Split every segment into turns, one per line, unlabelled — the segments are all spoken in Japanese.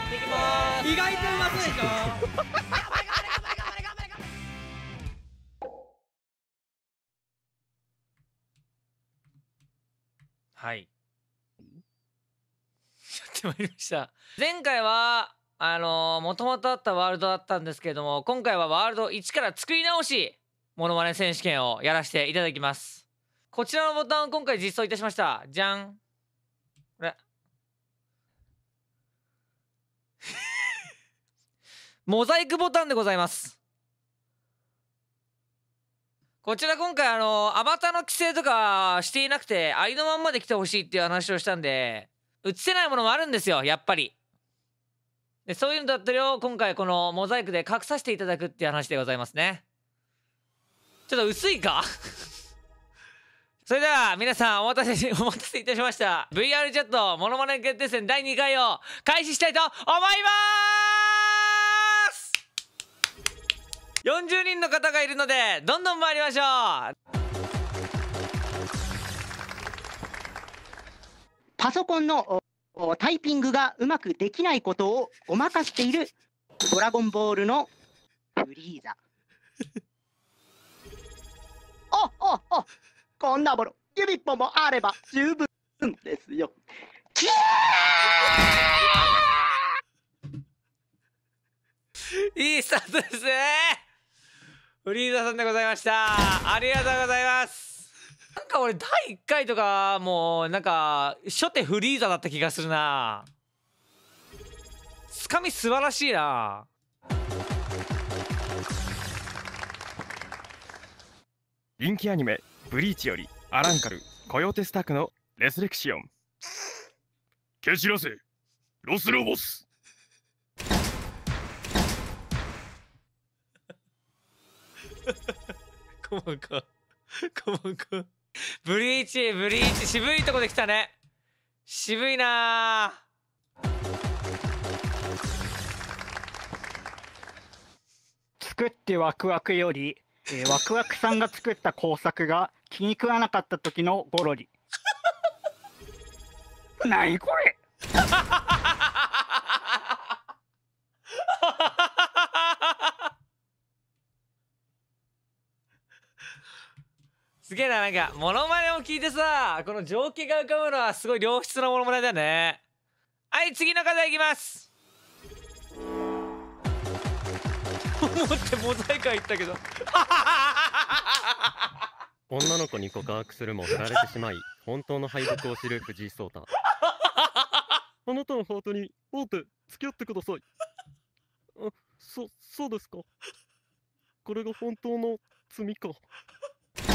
やっていきます意外とうまそうでしょはい。やってまいりました。前回は、あのー、もともとあったワールドだったんですけれども、今回はワールド1から作り直し、ものまね選手権をやらせていただきます。こちらのボタンを今回実装いたしました。じゃん。モザイクボタンでございますこちら今回あのアバターの規制とかしていなくてありのまんまで来てほしいっていう話をしたんで映せないものもあるんですよやっぱりでそういうのだったりを今回このモザイクで隠させていただくっていう話でございますねちょっと薄いか それでは皆さんお待たせお待たせいたしました VR チャットものまね決定戦第2回を開始したいと思います40人の方がいるのでどんどん参りましょうパソコンのタイピングがうまくできないことをごまかしている「ドラゴンボール」のフリーザ。おおおこんなもの指一本もあれば十分ですよ。キーいいスタートですねフリーザさんでございましたありがとうございますなんか俺第1回とかもうなんか初手フリーザだった気がするなつかみ素晴らしいな人気アニメ「ブリーチ」よりアランカル・コヨテスタクの「レスレクシオン」け散らせロスロボスコマンかコマンかブリーチブリーチ渋いとこで来たね渋いな作ってワクワクより、えー、ワクワクさんが作った工作が気に食わなかった時のゴロリ何これ すげえな、なんか、モノマネを聞いてさ、この情景が浮かぶのはすごい良質なモノマネだね。はい、次の方いきます。思ってモザイカ入ったけど。女の子に告白するも振られてしまい、本当の敗北を知る藤井聡太。あなたのハートに王手付き合ってください。あ、そ、そうですか。これが本当のつみこ俺も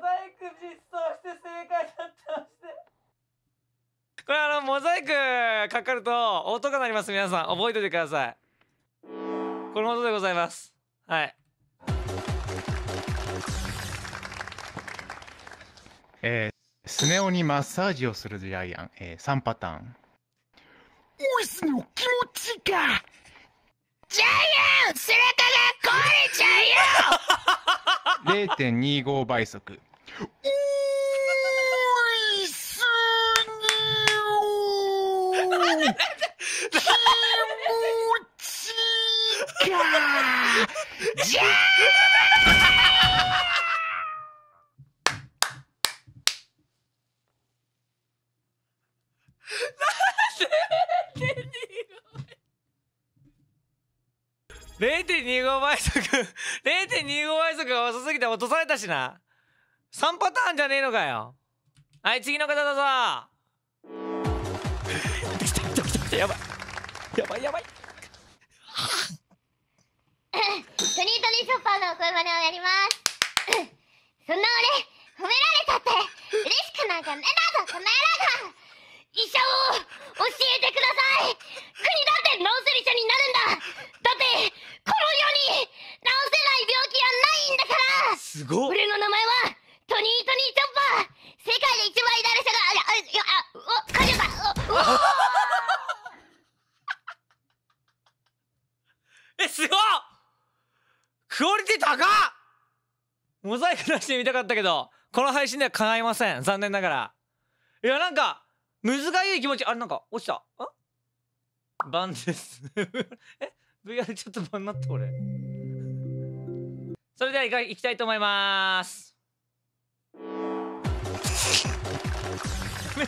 大工実装して正解だったしてこれあのモザイクかかると音が鳴ります皆さん覚えておいてくださいこの音でございますはいえースネ夫にマッサージをするジャイアン、えー、3パターン。おい、スネ気持ちいいかジャイアン背中が壊れちゃうよ !0.25 倍速。おい、スネ気持ちいいかジャイアン遅すぎて落とされたしな3パターンじゃねえのかよはい次の方どうぞ来た来た来た来たやばいやばいやばいトニートニーショッパーの声真似をやりますそんな俺褒められたって嬉しくなんかねえだぞこの野郎が医者を教えてください国だって治せる医者になるんだだってこの世に治せすごっ俺の名前はトニートニーチョッパー世界で一番偉大な人があれあれあおカジュさえすごクオリティ高っモザイクなしで見たかったけどこの配信では叶いません残念ながらいやなんかむずがゆい気持ちあれなんか落ちたんバンですえ VR ちょっとバンなった俺それではいかいきたいと思います組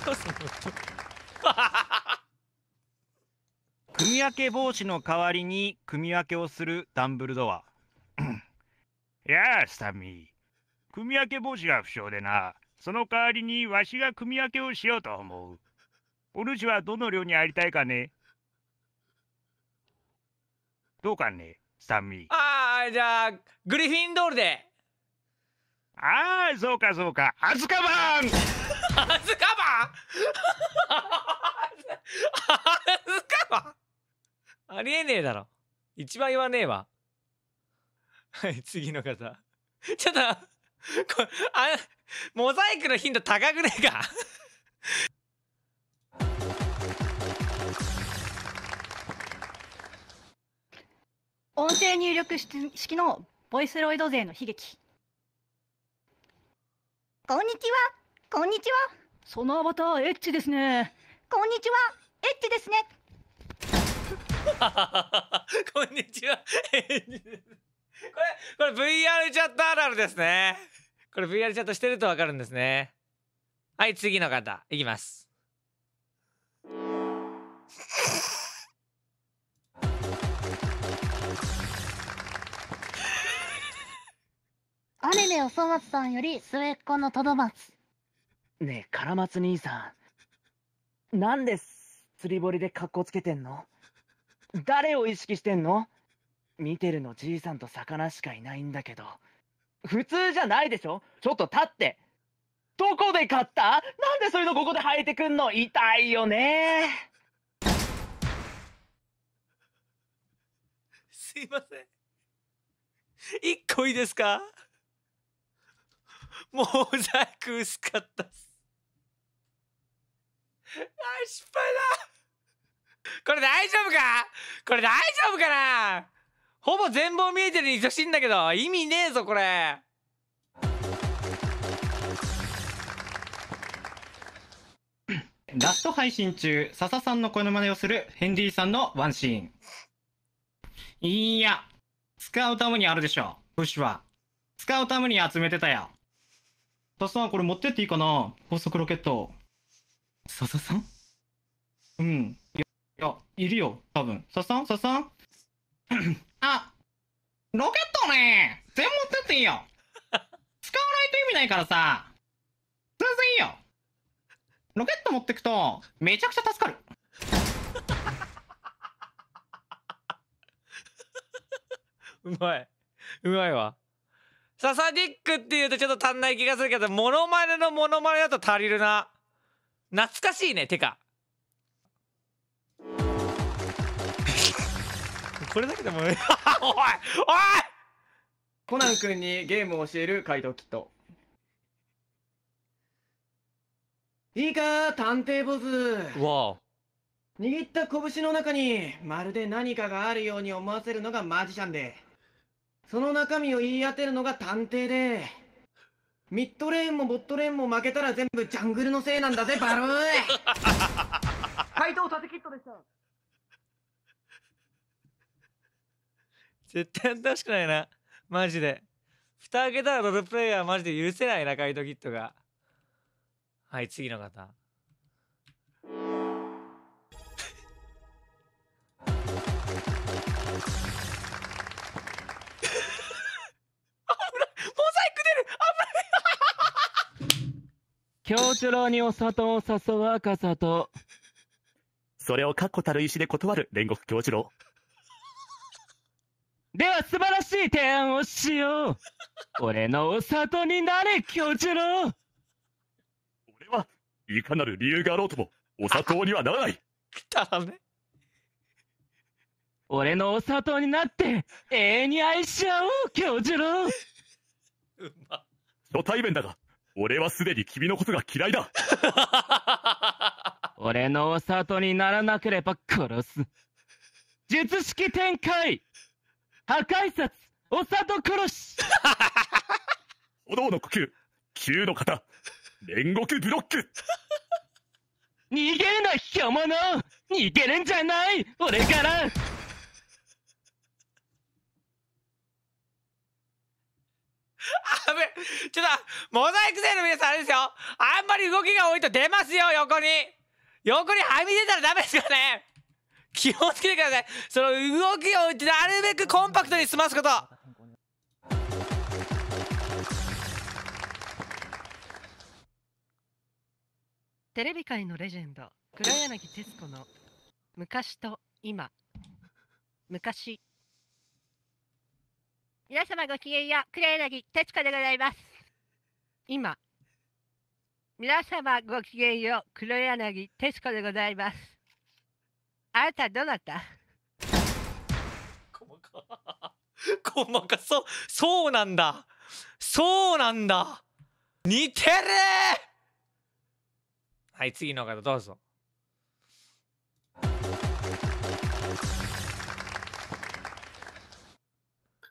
み分け防止の代わりに組み分けをするダンブルドアやあスタミー組み分け防止が不詳でなその代わりにわしが組み分けをしようと思うお主はどの寮にありたいかねどうかねスタミーああはいじゃあグリフィンドールでああそうかそうかアズカバンアズカバンアズカバンありえねえだろ一番言わねえわはい次の方ちょっとこれあモザイクの頻度高くねえか音声入力式のボイスロイド勢の悲劇こんにちはこんにちはそのアバターエッチですねこんにちはエッチですね こんにちは これこれ VR チャットあるあるですねこれ VR チャットしてるとわかるんですねはい次の方いきますアニメおそ松さんより末っ子のとど松。ねえ、カラマツ兄さん。なんで釣り堀で格好つけてんの誰を意識してんの見てるのじいさんと魚しかいないんだけど。普通じゃないでしょちょっと立って。どこで買ったなんでそういうのここで生えてくんの痛いよねすいません。一個いいですかモ ザイク薄かったっす。あ、失敗だこれ大丈夫かこれ大丈夫かなほぼ全貌見えてるに等しいんだけど、意味ねえぞ、これ。ラスト配信中、笹さんの声の真似をするヘンリーさんのワンシーン。いや、使うためにあるでしょ、武士は。使うために集めてたよ。サさん、これ持ってっていいかな高速ロケット。ササさんうん。いや、いるよ、多分。サさんサさん あ、ロケットね全持ってっていいよ。使わないと意味ないからさ。全然いいよ。ロケット持ってくと、めちゃくちゃ助かる。うまい。うまいわ。ササディックっていうとちょっと足んない気がするけど、モノマネのモノマネだと足りるな。懐かしいね、てか。これだけでも おいおいコナン君にゲームを教える怪盗キット。いいか、探偵ボス。わ握った拳の中にまるで何かがあるように思わせるのがマジシャンで。その中身を言い当てるのが探偵で、ミッドレーンもボットレーンも負けたら全部ジャングルのせいなんだぜ、バルーイ回答立てキットでした。絶対出しくないな。マジで。蓋開けたらロールプレイヤーマジで許せないな、回答キットが。はい、次の方。京ち郎にお砂糖を誘う赤さと。それを確固たる意志で断る煉獄京次郎。では素晴らしい提案をしよう。俺のお里になれ、京次郎。俺はいかなる理由があろうとも、お砂糖にはならない。ダ メ。俺のお砂糖になって、永遠に愛し合おう、京次郎。うま。初対面だが、俺はすでに君のことが嫌いだ 俺のお里にならなければ殺す術式展開破壊殺お里殺し お堂の呼吸球の型煉獄ブロック 逃げるな卑も者逃げるんじゃない俺からあぶちょっと、モザイク勢の皆さんあれですよ。あんまり動きが多いと出ますよ、横に。横にはみ出たらダメですよね。気をつけてください。その動きをなるべくコンパクトに済ますこと。テレビ界のレジェンド、黒柳徹子の昔と今。昔皆様ごきげんよう、黒柳徹子でございます。今、皆様ごきげんよう、黒柳徹子でございます。あなた、どなた細か。細か、そう、そうなんだ。そうなんだ。似てるはい、次の方どうぞ。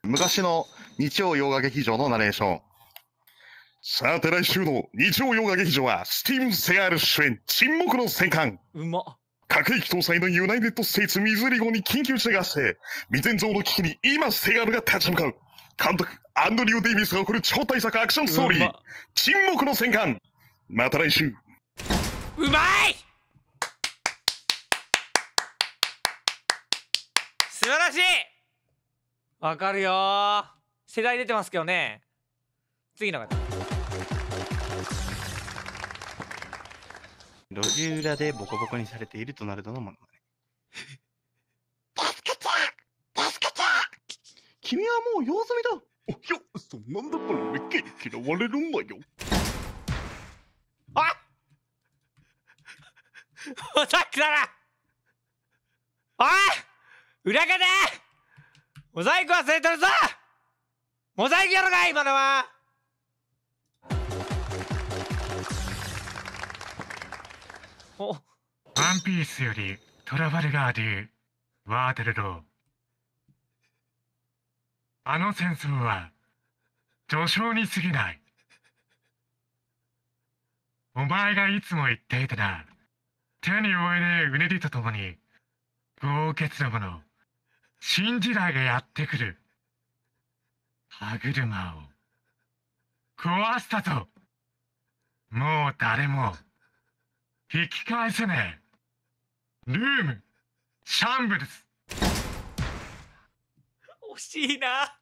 昔の日曜洋画劇場のナレーション。さて来週の日曜洋画劇場は、スティーブン・セガール主演、沈黙の戦艦。うま核兵器搭載のユナイテッド・ステイツ・ミズリ号に緊急地が発生。未然像の危機に今、セガールが立ち向かう。監督、アンドリュー・デイビスが送る超大作アクションストーリー。沈黙の戦艦。また来週。うまい素晴らしいわかるよ世代出てますけどね次の方路地裏でボコボコにされているドナルドのものまね助けて助けて君はもう用済みだおひょそんなんだからめっけ嫌われるんだよあっさっきだらおい裏方モザイク忘れてるぞモザイクやろか今のはおワンピースよりトラバルガーデーワーテルローあの戦争は序章に過ぎないお前がいつも言っていたな手に負えねえうねりとともに豪傑のもの新時代がやってくる。歯車を壊したと、もう誰も引き返せねえ。ルーム、シャンブルス。惜しいな。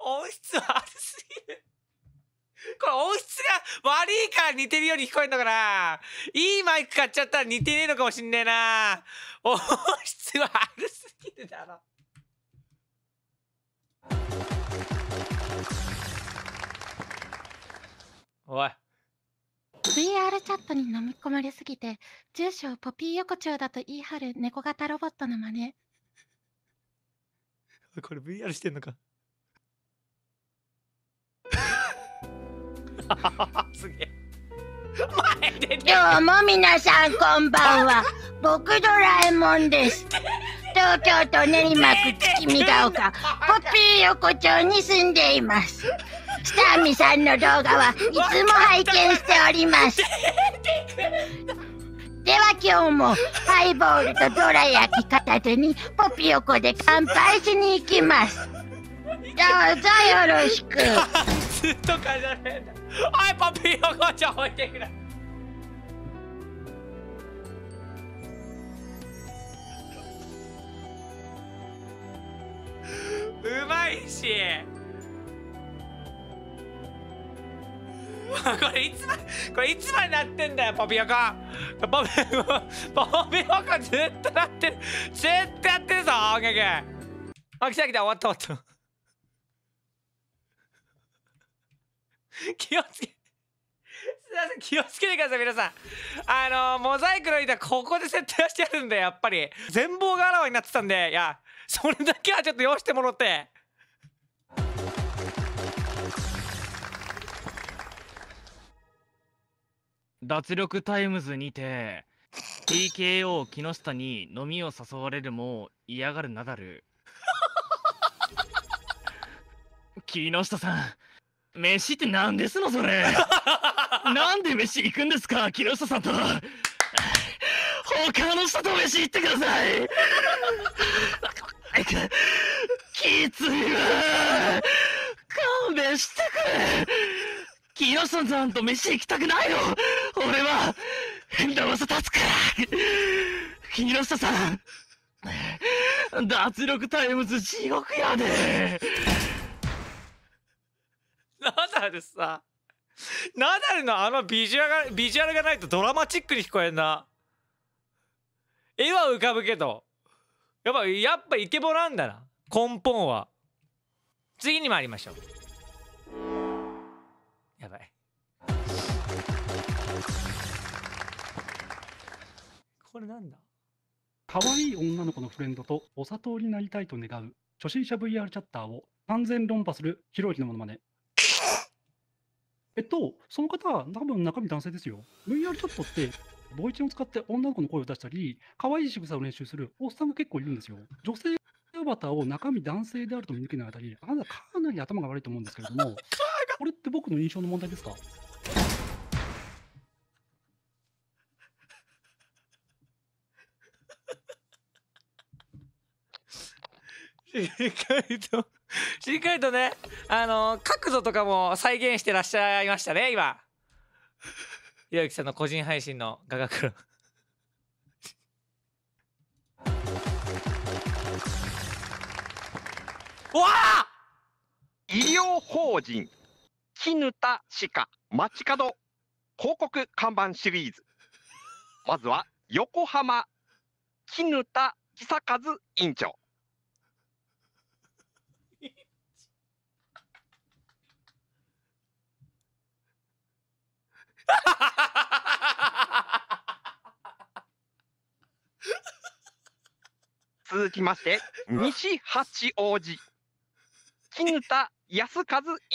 音質悪すぎる。これ音質が悪いから似てるように聞こえんのかないいマイク買っちゃったら似てねえのかもしんねえな音質は悪すぎるだろ。おい。VR チャットに飲み込まれすぎて、住所をポピー横丁だと言い張る猫型ロボットの真似。これ VR してんのか。すげえどうも皆さんこんばんは僕ドラえもんです 東京都練馬区月見ヶ丘ポピー横丁に住んでいますスターミさんの動画はいつも拝見しておりますでは今日もハイボールとどら焼き片手にポピ横で乾杯しに行きます どうぞよろしくずっと飾れんだはいパピーお母ちゃん置いてくれうまいしこれいつまこれいつまでなってんだよパピヨコパピヨコパピヨコずっとなってるずっとやってるぞ音楽あ来た来た終わった終わった 気をつけ、すません、気をつけてください、皆さん。あのモザイクの板、ここで設定してあるんで、やっぱり。全貌があらわになってたんで、いや、それだけはちょっと用意してもらって。脱力タイムズにて TKO 木下に飲みを誘われるも嫌がるナダル 木下さん飯って何ですのそれ なんで飯行くんですか木下さんと他の人と飯行ってくださいきついわ勘弁してくれ木下さんと飯行きたくないよ俺は変な噂立つから木下さん脱力タイムズ地獄やでダルさナダルのあのビジュアルがビジュアルがないとドラマチックに聞こえんな絵は浮かぶけどやっぱやっぱイケボなんだな根本は次に参りましょうやばいこれなんだ可愛い女の子のフレンドとお砂糖になりたいと願う初心者 VR チャッターを完全論破するひろゆのものまねえっと、その方は多分中身男性ですよ。VR チャットって、ボイチンを使って女の子の声を出したり、可愛い仕草を練習するおっさんが結構いるんですよ。女性アバターを中身男性であると見抜けないあたり、あなたかなり頭が悪いと思うんですけれども、これって僕の印象の問題ですかしっかりとしっかりとねあの角度とかも再現してらっしゃいましたね今ひろゆきさんの個人配信の画角論わあ医療法人絹歯科街角広告看板シリーズまずは横浜絹田久和院長 続きまして、西八王子、金田康和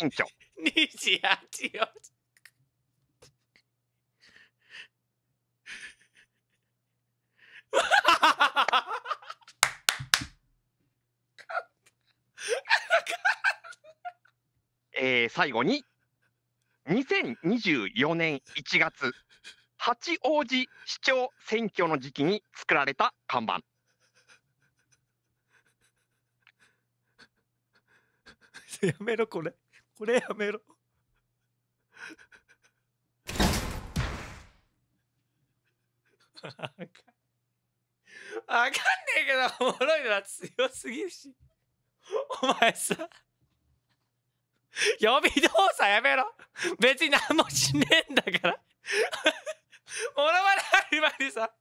院長。西八王子。えー、最後に2024年1月八王子市長選挙の時期に作られた看板 やめろこれこれやめろ あかんねえけどおもろいのは強すぎるしお前さ予 備動作やめろ別に何もしねえんだからモノマネある前にさ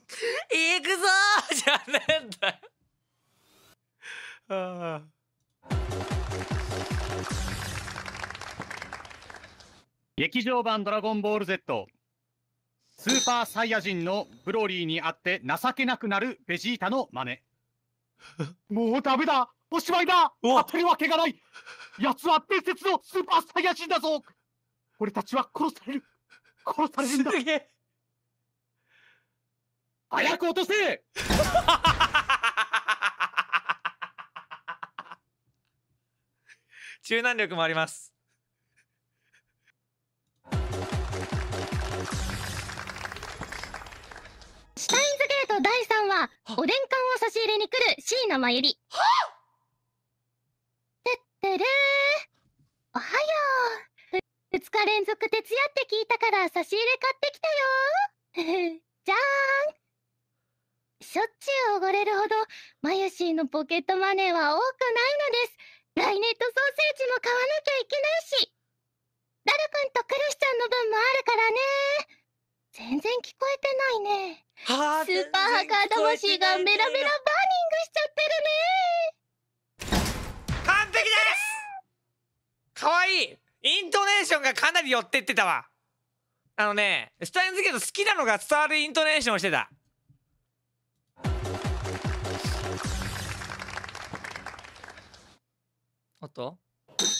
「行くぞ!」じゃねえんだよあ劇場版「ドラゴンボール Z」スーパーサイヤ人のブロリーにあって情けなくなるベジータの真似 もうダメだおしまいだ当てるわけがない奴は伝説のスーパーサイヤ人だぞ俺たちは殺される殺されるんだすげえ早く落とせ柔軟 力もありますシュタインズゲート第3話おでん缶を差し入れに来る椎名真由里るるおはよう。2日連続徹夜って聞いたから差し入れ買ってきたよ。じゃーん。しょっちゅうおごれるほど、マユシーのポケットマネーは多くないのです。ダイネットソーセージも買わなきゃいけないし。ダル君とクルシちゃんの分もあるからね。全然聞こえてないね。スーパーハッカー魂がメラメラバかわいいイントネーションがかなり寄ってってたわ。あのね、スタインズゲート好きなのが伝わるイントネーションをしてた。おっと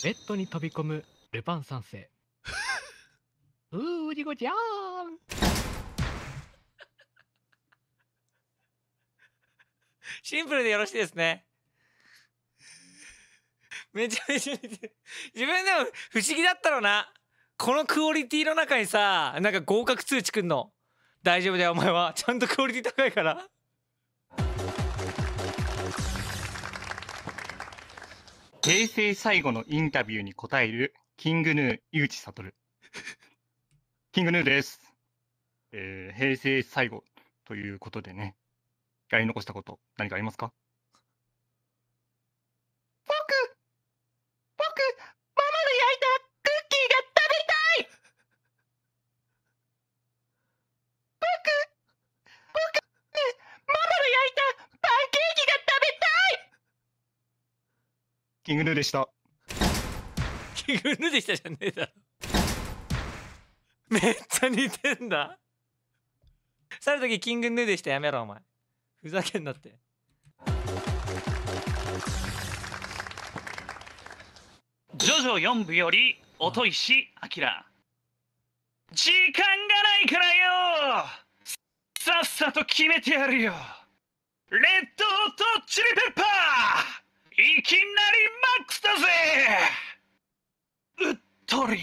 ベッドに飛び込むルパン三世。うー、うごちゃーん。シンプルでよろしいですね。めちゃめちゃ似てる。自分でも不思議だったろうな。このクオリティの中にさ、なんか合格通知くんの。大丈夫だよ、お前は。ちゃんとクオリティ高いから。平成最後のインタビューに答える、キングヌー、井口悟。キングヌーです。えー、平成最後ということでね、やり残したこと、何かありますかキングヌーでした。キングヌーでしたじゃねえだろ。めっちゃ似てんだ。去る時キングヌーでしたやめろお前。ふざけんなって。ジョジョ4部より音石ら。時間がないからよさっさと決めてやるよレッドホットチリペッパーいきなりマックスだぜうっとり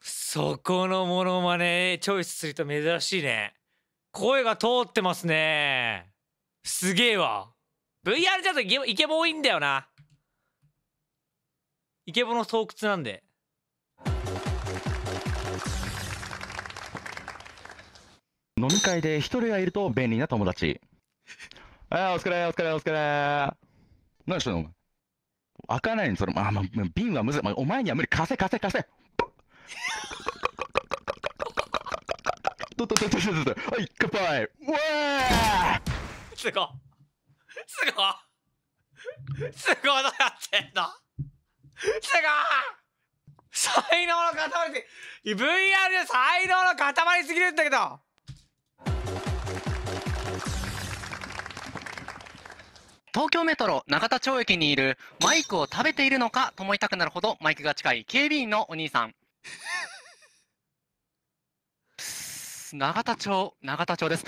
そこのモノマネチョイスすると珍しいね声が通ってますねすげえわ VR だとイケボ多いんだよなイケボの巣窟なんで飲み会で一人がいると便利な友達はい、お疲れ、お疲れ、お疲れ。何してんのお前。開かないのそれ、まあ、まあ、瓶はむずい。お前には無理。貸せ、貸せ、貸せ。ととととととと。はい、乾杯。うわあ。すご。すご。すごどうやってんだすご才能の塊って、VR で才能の塊すぎるんだけど東京メトロ永田町駅にいるマイクを食べているのかと思いたくなるほどマイクが近い警備員のお兄さん永田町永田町です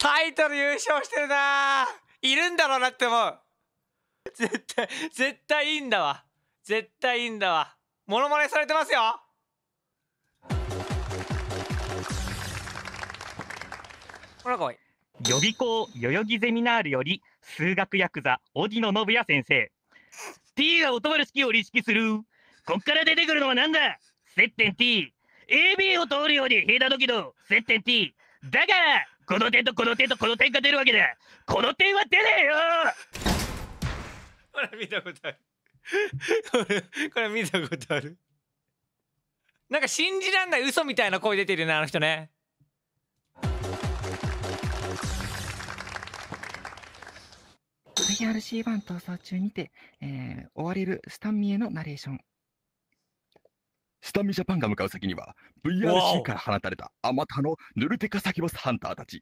タイトル優勝してるないるんだろうなって思う絶対絶対いいんだわ絶対いいんだわモノマネされてますよほら来い予備校代々木ゼミナールより数学ヤクザ荻野信也先生 T が音丸式を意識するこっから出てくるのはなんだ接点 TAB を通るように平田時の接点 T だからこの点とこの点とこの点が出るわけだこの点は出ねえよほら見たことある これ、見たことある。なんか信じらんない嘘みたいな声出てるなあの人ね。IRC 版逃走中にて、えー、追われるスタンミエのナレーション。スタミジャパンが向かう先には VRC から放たれたあまたのヌルテカサキボスハンターたち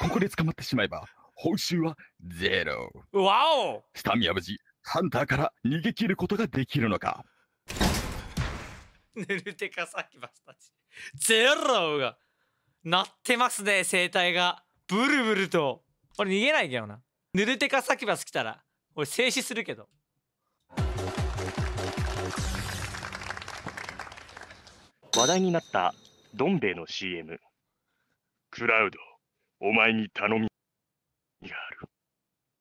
ここで捕まってしまえば報酬はゼロわおスタミア無事ハンターから逃げ切ることができるのかヌルテカサキバスたちゼロがなってますね生態がブルブルと俺逃げないけどなヌルテカサキバス来たら俺静止するけど話題になったドンベ衛の CM クラウドお前に頼みがある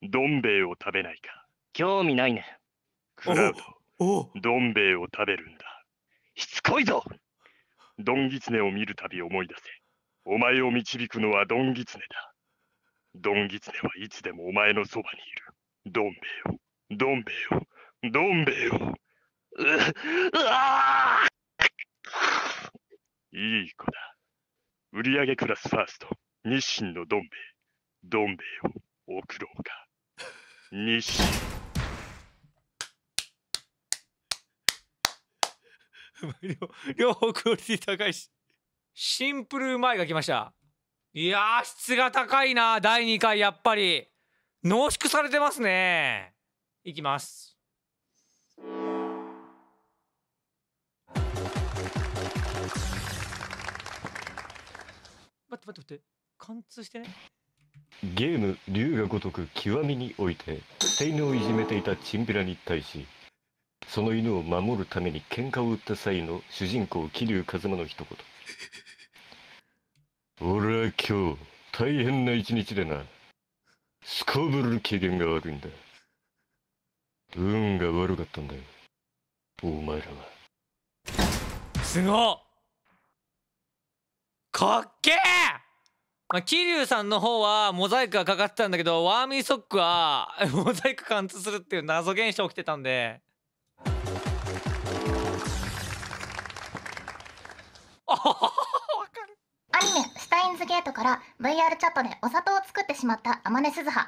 どん兵衛を食べないか興味ないね。クラウド、どん兵衛を食べるんだ。しつこいぞドンギツネを見るたび思い出せ。お前を導くのはドンギツネだ。ドンギツネはいつでもお前のそばにいる。ドン兵衛を、ドン兵衛を、ドン兵衛を。う、うわあいい子だ。売上クラスファースト、日清のどん兵衛。どん兵衛を送ろうか。日清。両方クオリティ高いし。シンプルうまいが来ました。いやー、質が高いな、第2回、やっぱり。濃縮されてますね。いきます。待って待って待って貫通してねゲーム「竜が如く極み」において手犬をいじめていたチンピラに対しその犬を守るために喧嘩を売った際の主人公桐生一馬の一言俺は今日大変な一日でなすこぶる機嫌が悪いんだ運が悪かったんだよお前らはすごっかっけえまあ、桐生さんの方はモザイクがかかってたんだけどワーミーソックは モザイク貫通するっていう謎現象起きてたんでわかる。アニメ、スタインズゲートから VR チャットでお砂糖を作ってしまった天音鈴葉。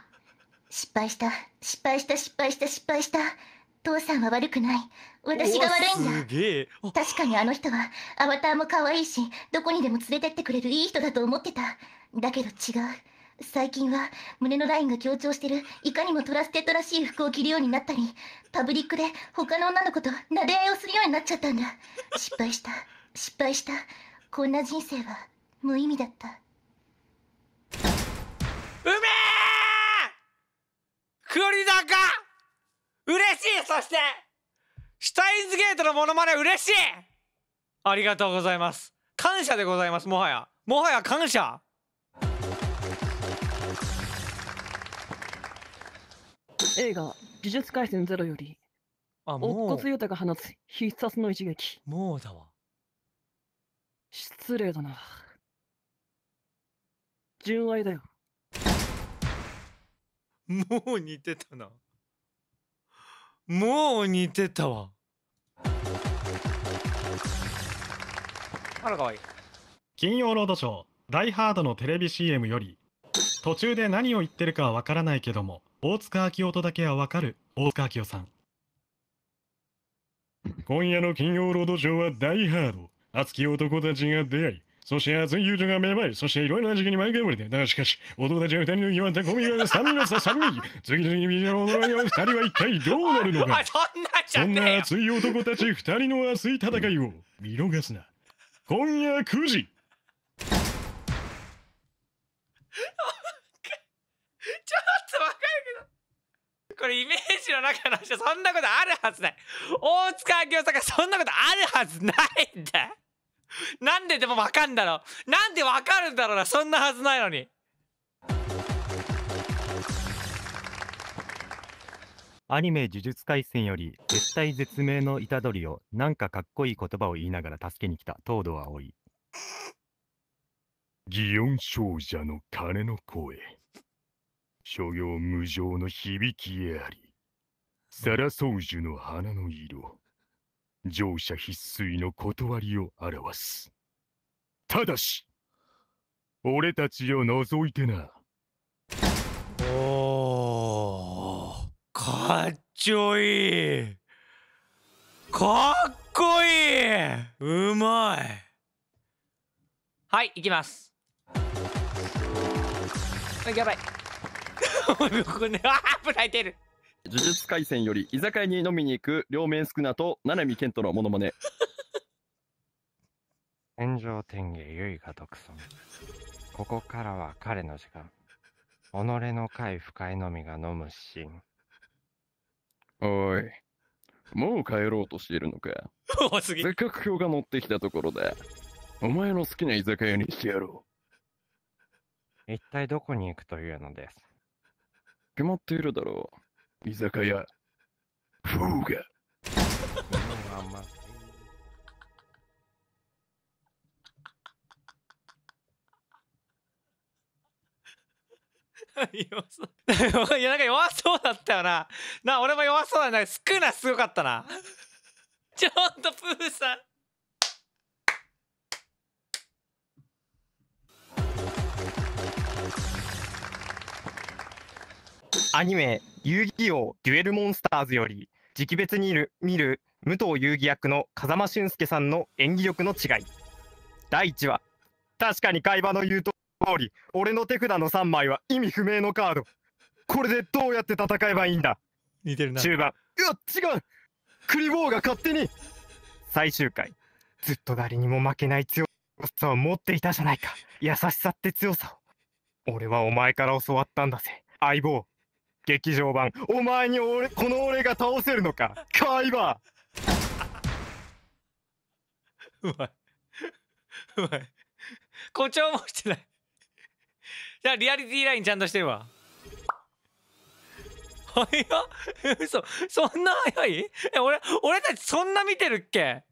失敗した、失敗した、失敗した、失敗した。父さんは悪くない。私が悪いんだ。確かにあの人は、アバターも可愛いし、どこにでも連れてってくれるいい人だと思ってた。だけど違う。最近は胸のラインが強調してるいかにもトラステッドらしい服を着るようになったりパブリックで他の女の子と撫で合いをするようになっちゃったんだ失敗した失敗したこんな人生は無意味だったうめえ栗高嬉しいそしてシュタインズゲートのモノマネ嬉しいありがとうございます感謝でございますもはやもはや感謝映画「呪術廻戦ゼロ」よりあもう乙骨豊が放つ必殺の一撃もうだわ失礼だな純愛だよもう似てたなもう似てたわあらかわいい金曜ロードショー「ダイ・ハード」のテレビ CM より途中で何を言ってるかはわからないけども大塚明夫とだけはわかる大塚明夫さん今夜の金曜ロードショーは「ダイ・ハード」熱き男たちが出会い、そして熱い友情が芽生え、そしていろいろな時期に前回生りで、だがしかし、男たちが二人の際でコミュがスタミナ差三人、次々に見せる驚い二人は一体どうなるのか。そんな熱い男たち二人の熱い戦いを見逃すな。今夜9時。ちょっとわかけど、これイメージの中の人、そんなことあるはずない。大塚明夫さんがそんなことあるはずないんだ。なんででもわかんだろうなんでわかるんだろうなそんなはずないのにアニメ呪術廻戦より絶体絶命の虎杖をなんかかっこいい言葉を言いながら助けに来た東堂葵祇園少女の鐘の声諸行無常の響きありサラソウジュの花の色乗車必須の断りを表す。ただし、俺たちを除いてな。おー、かっちょいい。かっこいいうまいはい行きますやばい ここねあぶらいてる呪術廻戦より居酒屋に飲みに行く両面宿儺と七海健人のモノマネ。炎上天下いが独尊。ここからは彼の時間。己の会不快のみが飲むシーン。おい、もう帰ろうとしているのか。
すせっか
く票が乗ってきたところで、お前の好きな居酒屋にしてやろう。一体どこに行くというのです。決まっているだろう。居酒屋、フーガ。弱そう いやなんか弱そうだったよなな俺も弱そうだな少なすごかったなちょっとプーさんアニメ「遊戯王デュエルモンスターズ」より時期別に見る武藤遊戯役の風間俊介さんの演技力の違い第1話確かに会話の言う通り俺の手札の3枚は意味不明のカードこれでどうやって戦えばいいんだ似てるな中盤いや違うクリボーが勝手に最終回ずっと誰にも負けない強さを持っていたじゃないか優しさって強さを俺はお前から教わったんだぜ相棒劇場版お前に俺この俺が倒せるのかカイバーうまいうまい誇張もしてないじゃあリアリティラインちゃんとしてるわ早っ嘘そんな早いえ俺俺たちそんな見てるっけえ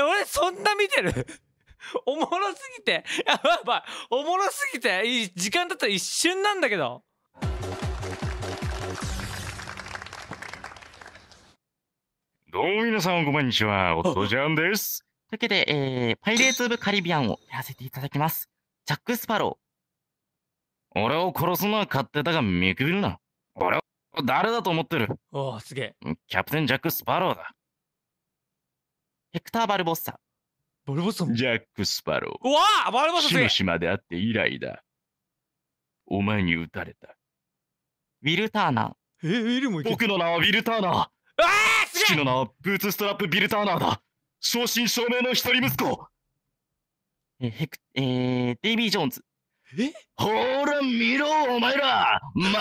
俺そんな見てるおもろすぎてやばいおもろすぎて時間だったら一瞬なんだけどどうも皆さん、こんにちは。おとちゃんです。というわけで、えー、パイレーツ・オブ・カリビアンをやらせていただきます。ジャック・スパロー。俺を殺すのは勝手だが見くびるな。俺は誰だと思ってるおお、すげえ。キャプテン・ジャック・スパローだ。ヘクター・バルボッサ。バルボッサジャック・スパロー。うわあバルボッサ広島であって以来だ。お前に撃たれた。ウィル・ターナー。えー、ウィルも僕の名はウィル・ターナー。ああ組の名はブーツストラップ・ビルターナーだ正真正銘の一人息子えー、ヘク、えー、デイビー・ジョーンズ。えほら見ろ、お前ら迷子の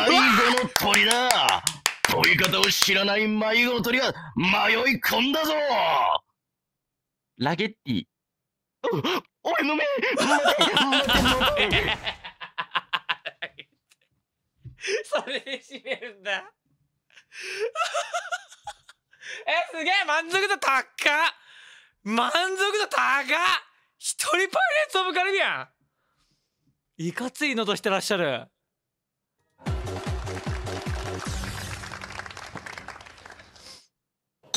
鳥だ飛び方を知らない迷子の鳥が迷い込んだぞラゲッティ。お、俺の目待て待て待てそれで締めるんだハハハハえ、すげえ満足度高っ満足度高っ一人パイレーツ・オブ・カリビアンいかついのとしてらっしゃる。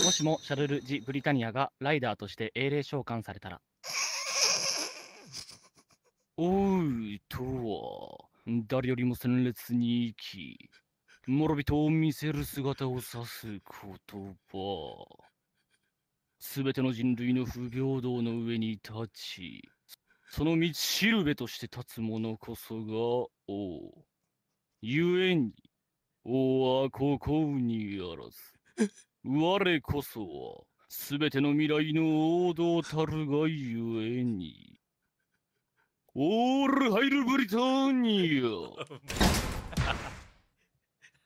もしもシャルル・ジ・ブリタニアがライダーとして英霊召喚されたら。おうとは、誰よりも鮮烈に生き、諸人を見せる姿を指す言葉。すべての人類の不平等の上に立ち、その道しるべとして立つ者こそが王。ゆえに、王はここにあらず。我こそは、すべての未来の王道たるがゆえに。オールハイルブリタニア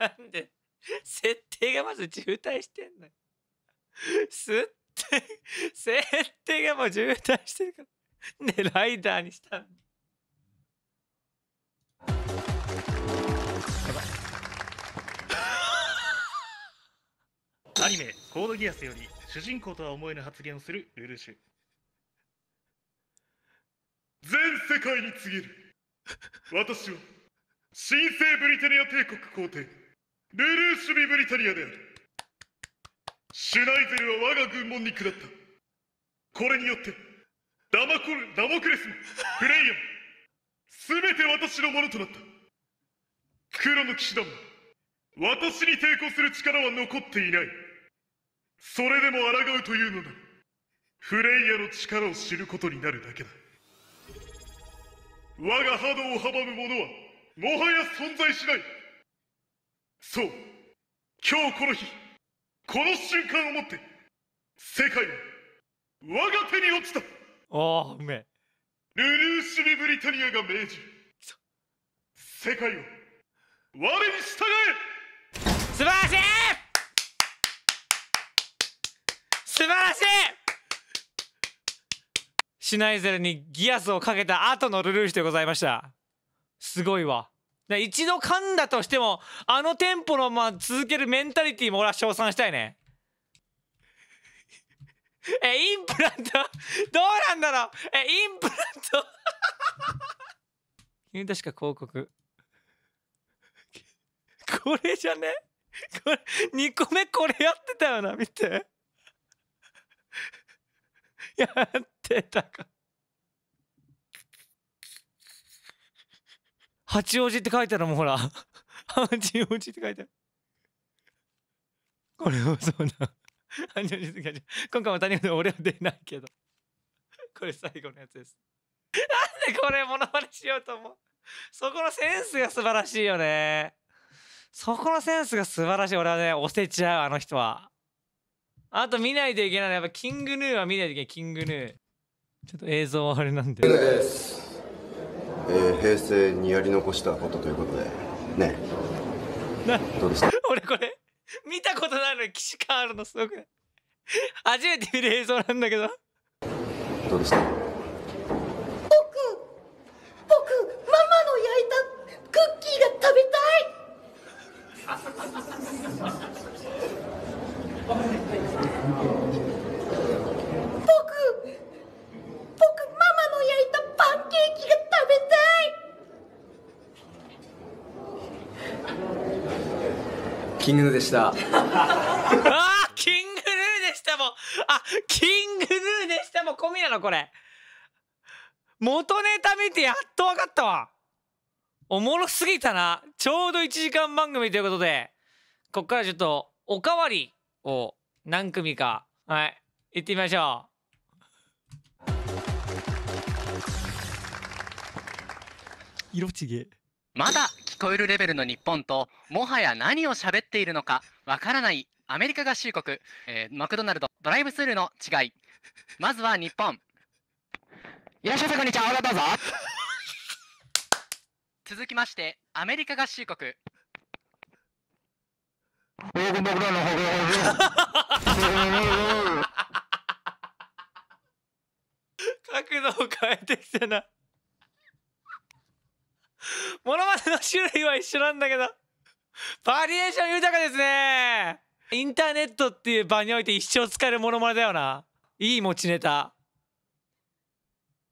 なんで設定がまず渋滞してんのよ。設定、設定がもう渋滞してるから。ね、ライダーにしたの。アニメ「コードギアス」より主人公とは思えぬ発言をするルルシュ全世界に告げる私は新聖ブリテニア帝国皇帝ルルーシュビブリタリアであるシュナイゼルは我が軍門に下ったこれによってダマコルダモクレスもフレイヤも全て私のものとなった黒の騎士団も私に抵抗する力は残っていないそれでも抗うというのならフレイヤの力を知ることになるだけだ我が波動を阻む者はもはや存在しないそう今日この日この瞬間をもって世界は我が手に落ちたおあうめえルルーシュブリタニアが命じる世界を我に従え素晴らしい素晴らしいシュナイゼルにギアスをかけた後のルルーシュでございましたすごいわ一度噛んだとしてもあのテンポのまあ続けるメンタリティーも俺は称賛したいねえインプラントどうなんだろうえインプラント君確か広告これじゃねこれ2個目これやってたよな見てやってたか八王子って書いてあるもんほら八王子って書いてあるこれもそうだ八王子って書いて今回も谷口俺は出ないけどこれ最後のやつですなんでこれモノマネしようと思うそこのセンスが素晴らしいよねそこのセンスが素晴らしい俺はね押せちゃうあの人はあと見ないといけないのやっぱキングヌーは見ないといけないキングヌーちょっと映像はあれなんで。ですえー、平成にやり残したことということでねどうですか 俺これ見たことないのに既感あるのすごく初めて見る映像なんだけどどうですかキングヌーでしたああキングヌーでしたもあキングヌーでしたも込みなのこれ元ネタ見てやっと分かったわおもろすぎたなちょうど1時間番組ということでこっからちょっとおかわりを何組かはい行ってみましょう色違い。まだ聞こえるレベルの日本ともはや何を喋っているのかわからないアメリカ合衆国、えー、マクドナルドドライブスルーの違いまずは日本いらっしゃいませこんにちはどうぞ続きましてアメリカ合衆国 角度を変えてきてな モノマネの種類は一緒なんだけど、バリエーション豊かですね。インターネットっていう場において一生使えるモノマネだよな。いい持ちネタ。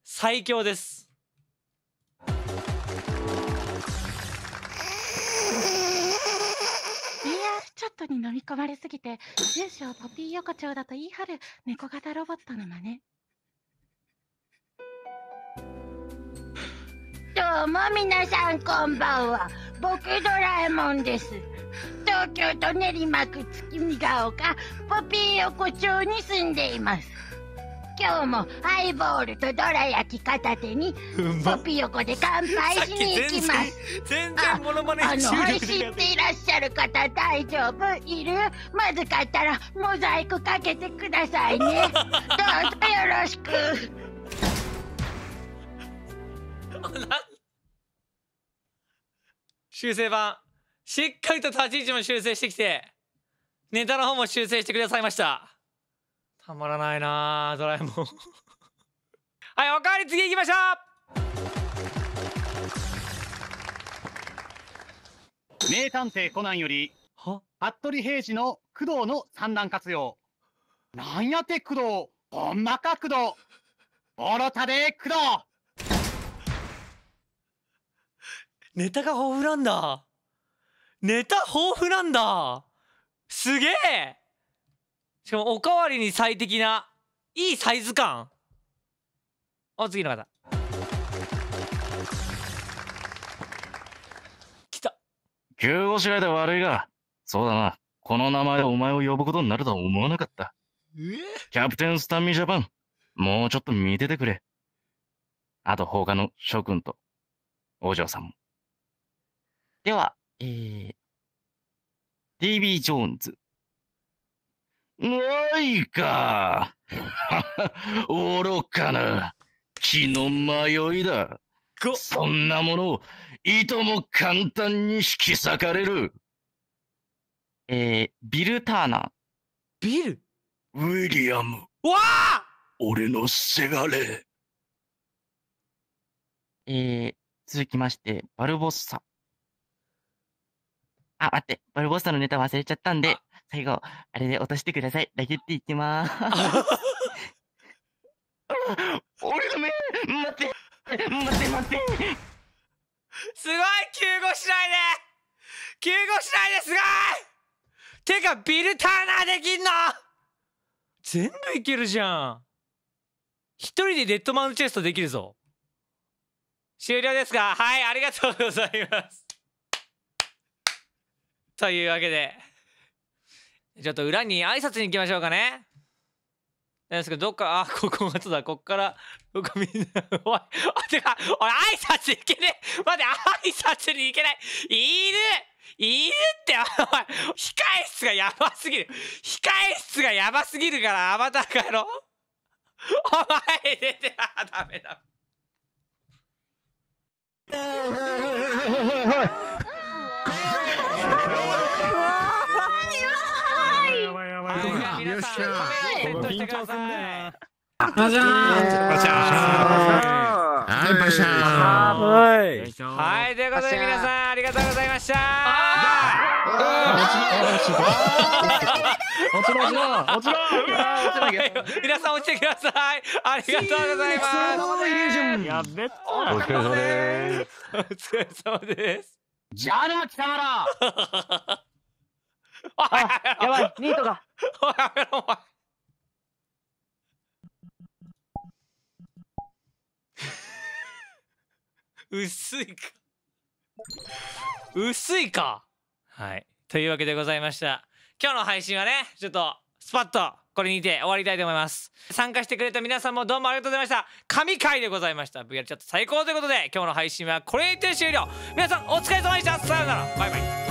最強です。ちょっとに飲み込まれすぎて、住所をポピー横丁だと言い張る猫型ロボットの真似。どうも皆さんこんばんは僕ドラえもんです東京都練馬区月見ヶ丘ポピー横丁に住んでいます今日もハイボールとどら焼き片手にポピー横で乾杯しに行きます全然モノマネあの知っていらっしゃる方大丈夫いるまずかったらモザイクかけてくださいね どうぞよろしく 修正版。しっかりと立ち位置も修正してきて、ネタの方も修正してくださいました。たまらないなドラえもん はい、おかわり次行きましょう名探偵コナンより、服部平次の工藤の産卵活用。なんやて工藤、ほんまか工藤。ボロタで工藤。ネタが豊富なんだネタ豊富なんだすげえしかもおかわりに最適ないいサイズ感お次の方来た急ごしらえで悪いがそうだなこの名前でお前を呼ぶことになるとは思わなかったキャプテンスタミジャパンもうちょっと見ててくれあと放課の諸君とお嬢さんもでは、えー、ビー・ジョーンズ。ないか。愚かな。気の迷いだ。そんなものを、いとも簡単に引き裂かれる。えー、ビル・ターナー。ビルウィリアム。わあ俺のせがれ。えー、続きまして、バルボッサ。あ、待って、バルボッサのネタ忘れちゃったんで、最後、あれで落としてください。ラゲッいきまーす。俺の目待って待って待ってすごい救護しないで救護しないですごいてかビルターナーできんの全部いけるじゃん一人でデッドマウンチェストできるぞ終了ですかはいありがとうございますというわけでちょっと裏に挨拶に行きましょうかね。なですけど、っか、あ、ここがそうだ、こっから、ここみんな、おい、あ、てか、俺挨拶行けねえ待て、挨拶に行けない犬犬ってお前控え室がやばすぎる控え室がやばすぎるからアバターかろお前出てあダメだ っしゃー。ここ緊張すんだよ。パシャーンパシャーンパシャーンはいはいということで皆さんありがとうございました落ちろ落ちろ落ちろ皆さん落ちてくださいありがとうございますやべっお疲れ様ですお疲れ様ですじゃあな貴様らあやばいニートが薄いか薄いかはいというわけでございました今日の配信はねちょっとスパッとこれにて終わりたいと思います参加してくれた皆さんもどうもありがとうございました神回でございました VR チャット最高ということで今日の配信はこれにて終了皆さんお疲れ様でしたさようならバイバイ